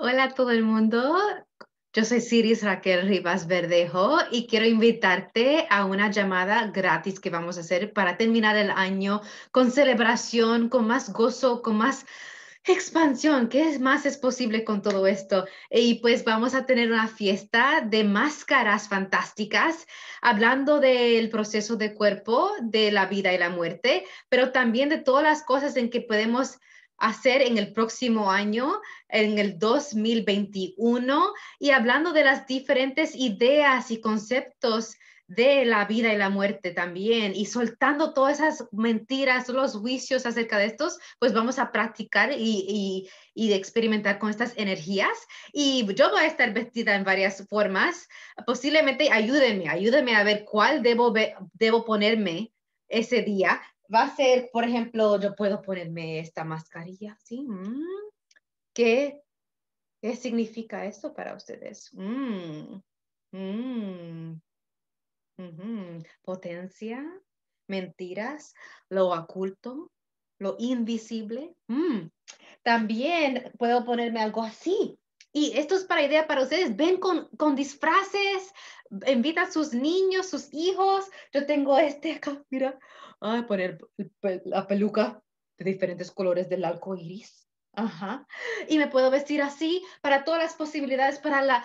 Hola a todo el mundo. Yo soy Siris Raquel Rivas Verdejo y quiero invitarte a una llamada gratis que vamos a hacer para terminar el año con celebración, con más gozo, con más expansión, ¿qué más es posible con todo esto? Y pues vamos a tener una fiesta de máscaras fantásticas, hablando del proceso de cuerpo, de la vida y la muerte, pero también de todas las cosas en que podemos hacer en el próximo año, en el 2021, y hablando de las diferentes ideas y conceptos de la vida y la muerte también, y soltando todas esas mentiras, los juicios acerca de estos, pues vamos a practicar y, experimentar con estas energías. Y yo voy a estar vestida en varias formas. Posiblemente ayúdenme, ayúdenme a ver cuál debo, debo ponerme ese día va a ser, por ejemplo, yo puedo ponerme esta mascarilla, ¿sí? Mm, ¿Qué, qué significa esto para ustedes? Mm, mm, Potencia, mentiras, lo oculto, lo invisible. También puedo ponerme algo así, y esto es para idea para ustedes. Ven con, con disfraces, invita a sus niños, sus hijos. Yo tengo este acá, mira, a ah, poner la peluca de diferentes colores del arco iris. Ajá. Y me puedo vestir así para todas las posibilidades, para la,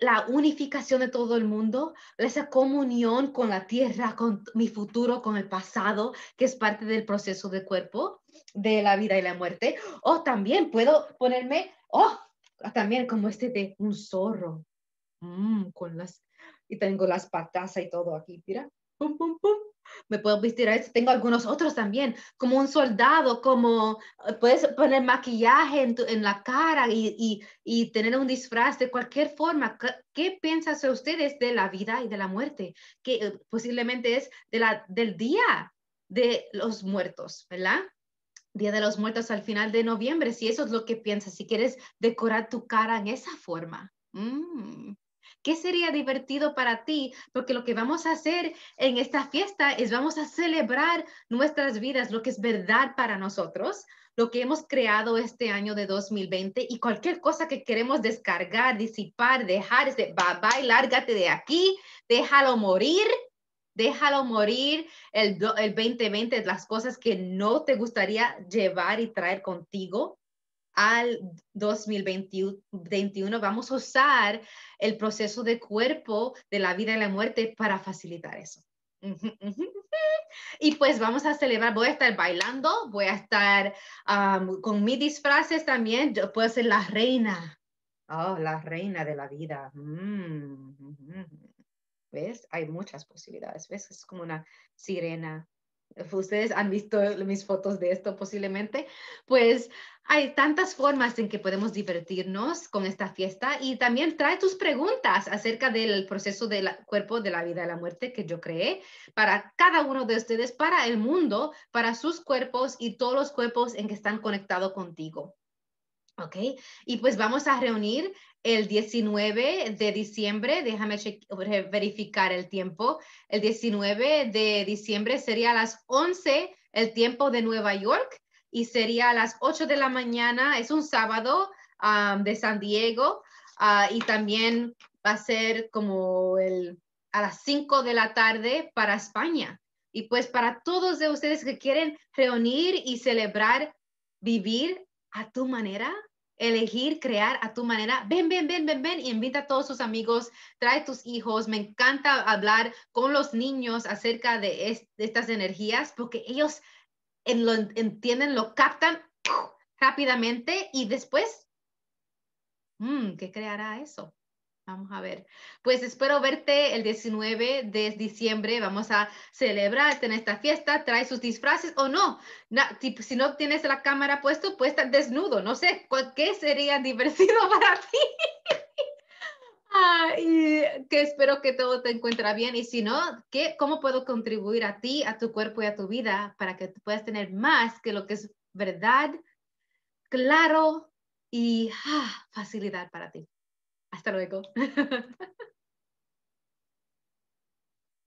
la, unificación de todo el mundo, esa comunión con la tierra, con mi futuro, con el pasado, que es parte del proceso del cuerpo, de la vida y la muerte. O también puedo ponerme, oh, también como este de un zorro, mm, con las, y tengo las patas y todo aquí, mira, Me puedo vestir a este. Tengo algunos otros también, como un soldado, como eh, puedes poner maquillaje en, la cara y, tener un disfraz de cualquier forma. ¿Qué, piensas piensan ustedes de la vida y de la muerte? Que eh, posiblemente es de la, del día de los muertos, ¿verdad? Día de los Muertos al final de noviembre, si eso es lo que piensas, si quieres decorar tu cara en esa forma. Mm. ¿Qué sería divertido para ti? Porque lo que vamos a hacer en esta fiesta es vamos a celebrar nuestras vidas, lo que es verdad para nosotros, lo que hemos creado este año de 2020 y cualquier cosa que queremos descargar, disipar, dejar, de este, bye bye, lárgate de aquí, déjalo morir, déjalo morir el, 2020, las cosas que no te gustaría llevar y traer contigo al 2021. Vamos a usar el proceso de cuerpo de la vida y la muerte para facilitar eso. Y pues vamos a celebrar, voy a estar bailando, voy a estar con mis disfraces también, yo puedo ser la reina, oh, la reina de la vida. Mm, ¿Ves? Hay muchas posibilidades. ¿Ves? Es como una sirena. Ustedes han visto mis fotos de esto posiblemente. Pues hay tantas formas en que podemos divertirnos con esta fiesta y también trae tus preguntas acerca del proceso del cuerpo de la vida y la muerte que yo creé para cada uno de ustedes, para el mundo, para sus cuerpos y todos los cuerpos en que están conectados contigo. ¿Ok? Y pues vamos a reunir el 19 de diciembre, déjame verificar el tiempo, el 19 de diciembre sería a las 11 el tiempo de Nueva York y sería a las 8 de la mañana, es un sábado de San Diego ah, y también va a ser como a las 5 de la tarde para España. Y pues para todos de ustedes que quieren reunir y celebrar, vivir a tu manera, elegir, crear a tu manera. Ven, ven, ven, ven, ven y invita a todos sus amigos, trae tus hijos. Me encanta hablar con los niños acerca de, estas energías porque ellos lo entienden, lo captan rápidamente y después, mm, ¿qué creará eso? Vamos a ver. Pues espero verte el 19 de diciembre. Vamos a celebrar en esta fiesta. Trae sus disfraces o no. si no tienes la cámara puesta, puedes estar desnudo. No sé, ¿qué sería divertido para ti? que espero que todo te encuentre bien. Y si no, ¿qué, ¿cómo puedo contribuir a ti, a tu cuerpo y a tu vida para que puedas tener más que lo que es verdad, claro y ah, facilidad para ti? Hasta luego.